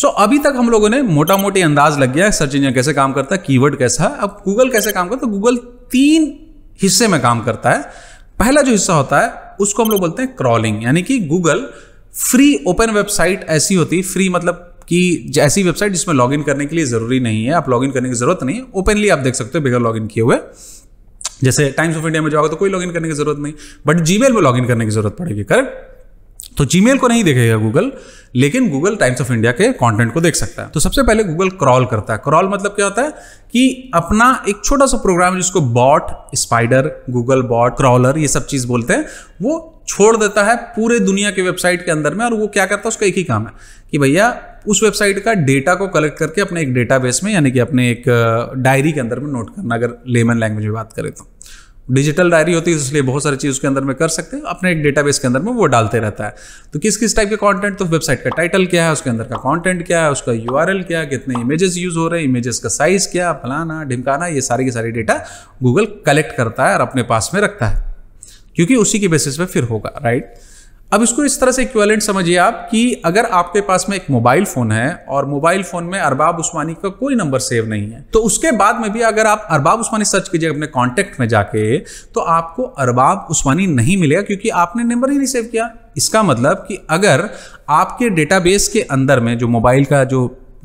सो so, अभी तक हम लोगों ने मोटा मोटी अंदाज लग गया है सर्च इंजन कैसे काम करता है कीवर्ड कैसा है अब गूगल कैसे काम करता है तो गूगल तीन हिस्से में काम करता है पहला जो हिस्सा होता है उसको हम लोग बोलते हैं क्रॉलिंग यानी कि गूगल फ्री ओपन वेबसाइट ऐसी होती है फ्री मतलब कि ऐसी वेबसाइट जिसमें लॉगिन करने के लिए ज़रूरी नहीं है आप लॉगिन करने की ज़रूरत नहीं ओपनली आप देख सकते हो बेगर लॉगिन किए हुए जैसे टाइम्स ऑफ इंडिया में जाओगे तो कोई लॉगिन करने की जरूरत नहीं बट जीमेल में लॉगिन करने की जरूरत पड़ेगी करेक्ट तो जी को नहीं देखेगा गूगल लेकिन गूगल टाइम्स ऑफ इंडिया के कंटेंट को देख सकता है तो सबसे पहले गूगल क्रॉल करता है क्रॉल मतलब क्या होता है कि अपना एक छोटा सा प्रोग्राम जिसको bot spider Google bot crawler ये सब चीज बोलते हैं वो छोड़ देता है पूरे दुनिया के वेबसाइट के अंदर में और वो क्या करता है उसका एक ही काम है कि भैया उस वेबसाइट का डेटा को कलेक्ट करके अपने एक डेटाबेस में यानी कि अपने एक डायरी के अंदर में नोट करना अगर लेमन लैंग्वेज में बात करें तो डिजिटल डायरी होती है इसलिए बहुत सारी चीज़ उसके अंदर में कर सकते हैं अपने एक डेटाबेस के अंदर में वो डालते रहता है तो किस किस टाइप के कंटेंट तो वेबसाइट का टाइटल क्या है उसके अंदर का कंटेंट क्या है उसका यू क्या है कितने इमेजेस यूज हो रहे हैं इमेजेस का साइज क्या फलाना ढिमकाना ये सारी की सारी डेटा गूगल कलेक्ट करता है और अपने पास में रखता है क्योंकि उसी के बेसिस पे फिर होगा राइट अब इसको इस तरह से इक्वेलेंट समझिए आप कि अगर आपके पास में एक मोबाइल फ़ोन है और मोबाइल फ़ोन में अरबाब उस्मानी का कोई नंबर सेव नहीं है तो उसके बाद में भी अगर आप अरबाब उस्मानी सर्च कीजिए अपने कॉन्टेक्ट में जाके तो आपको अरबाब उस्मानी नहीं मिलेगा क्योंकि आपने नंबर ही नहीं सेव किया इसका मतलब कि अगर आपके डेटाबेस के अंदर में जो मोबाइल का जो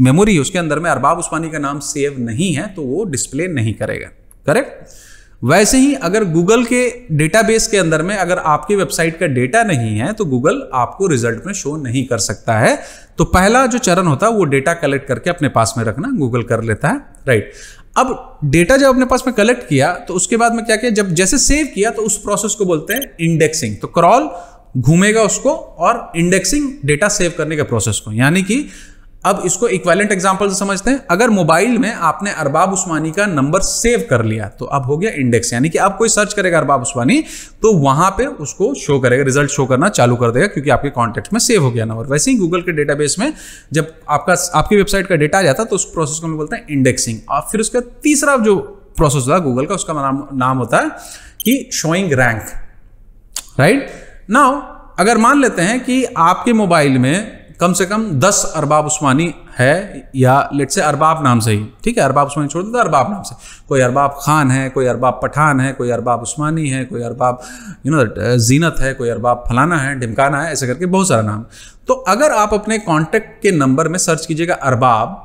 मेमोरी है उसके अंदर में अरबाब उस्मानी का नाम सेव नहीं है तो वो डिस्प्ले नहीं करेगा करेक्ट वैसे ही अगर गूगल के डेटाबेस के अंदर में अगर आपकी वेबसाइट का डेटा नहीं है तो गूगल आपको रिजल्ट में शो नहीं कर सकता है तो पहला जो चरण होता है वो डेटा कलेक्ट करके अपने पास में रखना गूगल कर लेता है राइट अब डेटा जब अपने पास में कलेक्ट किया तो उसके बाद में क्या किया जब जैसे सेव किया तो उस प्रोसेस को बोलते हैं इंडेक्सिंग तो क्रॉल घूमेगा उसको और इंडेक्सिंग डेटा सेव करने के प्रोसेस को यानी कि अब इसको इक्वेलेंट एग्जाम्पल से समझते हैं अगर मोबाइल में आपने अरबाब उस्मानी का नंबर सेव कर लिया तो अब हो गया इंडेक्स यानी कि आप कोई सर्च करेगा अरबाब उस्मानी तो वहां पे उसको शो करेगा रिजल्ट शो करना चालू कर देगा क्योंकि आपके कॉन्टेक्ट में सेव हो गया नंबर वैसे ही गूगल के डेटाबेस में जब आपका आपकी वेबसाइट का डेटा आ जाता तो उस प्रोसेस को हम बोलते हैं इंडेक्सिंग और फिर उसका तीसरा जो प्रोसेस होता है गूगल का उसका नाम नाम होता है कि शोइंग रैंक राइट नाउ अगर मान लेते हैं कि आपके मोबाइल में कम से कम दस अरबाब उस्मानी है या लेट से अरबाब नाम से ही ठीक है अरबाब उस्मानी छोड़ दो अरबाब नाम से कोई अरबाब खान है कोई अरबाब पठान है कोई अरबाब उस्मानी है कोई अरबाब यू नो जीनत है कोई अरबाब फलाना है ढिमकाना है ऐसे करके बहुत सारा नाम तो अगर आप अपने कॉन्टेक्ट के नंबर में सर्च कीजिएगा अरबाब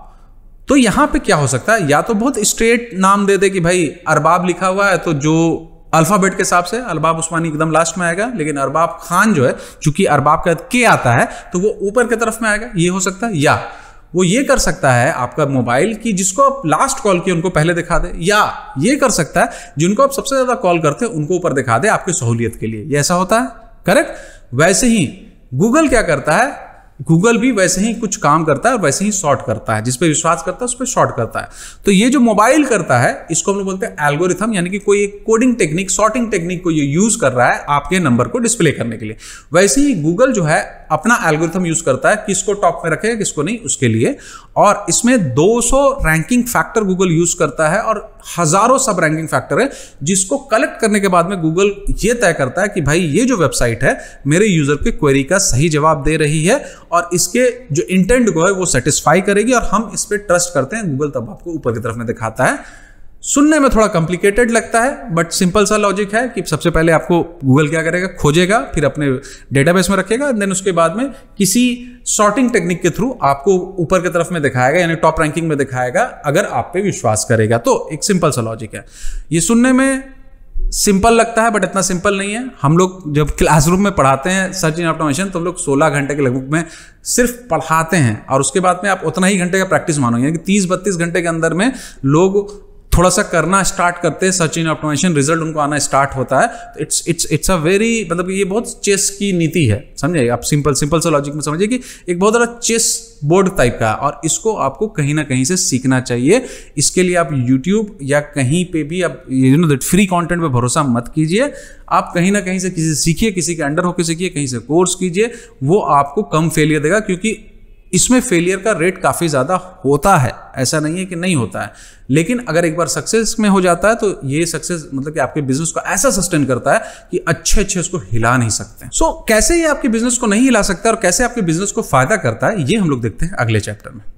तो यहाँ पे क्या हो सकता है या तो बहुत स्ट्रेट नाम दे दे कि भाई अरबाब लिखा हुआ है तो जो अल्फ़ाबेट के हिसाब से अरबाब उस्मानी एकदम लास्ट में आएगा लेकिन अरबाब खान जो है चूंकि अरबाब के के आता है तो वो ऊपर की तरफ में आएगा ये हो सकता है या वो ये कर सकता है आपका मोबाइल की जिसको आप लास्ट कॉल किए उनको पहले दिखा दे या ये कर सकता है जिनको आप सबसे ज़्यादा कॉल करते हैं उनको ऊपर दिखा दे आपकी सहूलियत के लिए ऐसा होता है करेक्ट वैसे ही गूगल क्या करता है गूगल भी वैसे ही कुछ काम करता है और वैसे ही शॉर्ट करता है जिस पे विश्वास करता है उस पर शॉर्ट करता है तो ये जो मोबाइल करता है इसको हम लोग बोलते हैं एल्गोरिथम यानी कि कोई एक कोडिंग टेक्निक शॉर्टिंग टेक्निक को ये यूज कर रहा है आपके नंबर को डिस्प्ले करने के लिए वैसे ही गूगल जो है अपना एल्गोरिथम यूज करता है किसको टॉप में रखेगा किसको नहीं उसके लिए और इसमें 200 रैंकिंग फैक्टर गूगल यूज करता है और हजारों सब रैंकिंग फैक्टर है जिसको कलेक्ट करने के बाद में गूगल ये तय करता है कि भाई ये जो वेबसाइट है मेरे यूजर के क्वेरी का सही जवाब दे रही है और इसके जो इंटेंट को है वो सेटिस्फाई करेगी और हम इस पर ट्रस्ट करते हैं गूगल तब आपको ऊपर की तरफ में दिखाता है सुनने में थोड़ा कॉम्प्लिकेटेड लगता है बट सिंपल सा लॉजिक है कि सबसे पहले आपको गूगल क्या करेगा खोजेगा फिर अपने डेटाबेस में रखेगा देन उसके बाद में किसी सॉर्टिंग टेक्निक के थ्रू आपको ऊपर की तरफ में दिखाएगा यानी टॉप रैंकिंग में दिखाएगा अगर आप पे विश्वास करेगा तो एक सिंपल सा लॉजिक है ये सुनने में सिंपल लगता है बट इतना सिंपल नहीं है हम लोग जब क्लासरूम में पढ़ाते हैं सर्च इन ऑटोमेशन तो हम लोग 16 घंटे के लगभग में सिर्फ पढ़ाते हैं और उसके बाद में आप उतना ही घंटे का प्रैक्टिस मानोगे यानी कि 30 बत्तीस घंटे के अंदर में लोग थोड़ा सा करना स्टार्ट करते हैं सर्च इन ऑप्टोमेशन रिजल्ट उनको आना स्टार्ट होता है it's it's it's a very मतलब ये बहुत चेस की नीति है समझे आप सिंपल सिंपल सा लॉजिक में समझिए कि एक बहुत बड़ा चेस बोर्ड टाइप का है और इसको आपको कहीं ना कहीं से सीखना चाहिए इसके लिए आप यूट्यूब या कहीं पे भी आप you know that free content पर भरोसा मत कीजिए आप कहीं ना कहीं से किसी सीखिए किसी के अंडर होकर सीखिए कहीं से कोर्स कीजिए वो आपको कम फेलियर देगा क्योंकि इसमें फेलियर का रेट काफ़ी ज़्यादा होता है ऐसा नहीं है कि नहीं होता है लेकिन अगर एक बार सक्सेस में हो जाता है तो ये सक्सेस मतलब कि आपके बिजनेस को ऐसा सस्टेन करता है कि अच्छे अच्छे उसको हिला नहीं सकते सो so, कैसे ये आपके बिजनेस को नहीं हिला सकता और कैसे आपके बिजनेस को फायदा करता है ये हम लोग देखते हैं अगले चैप्टर में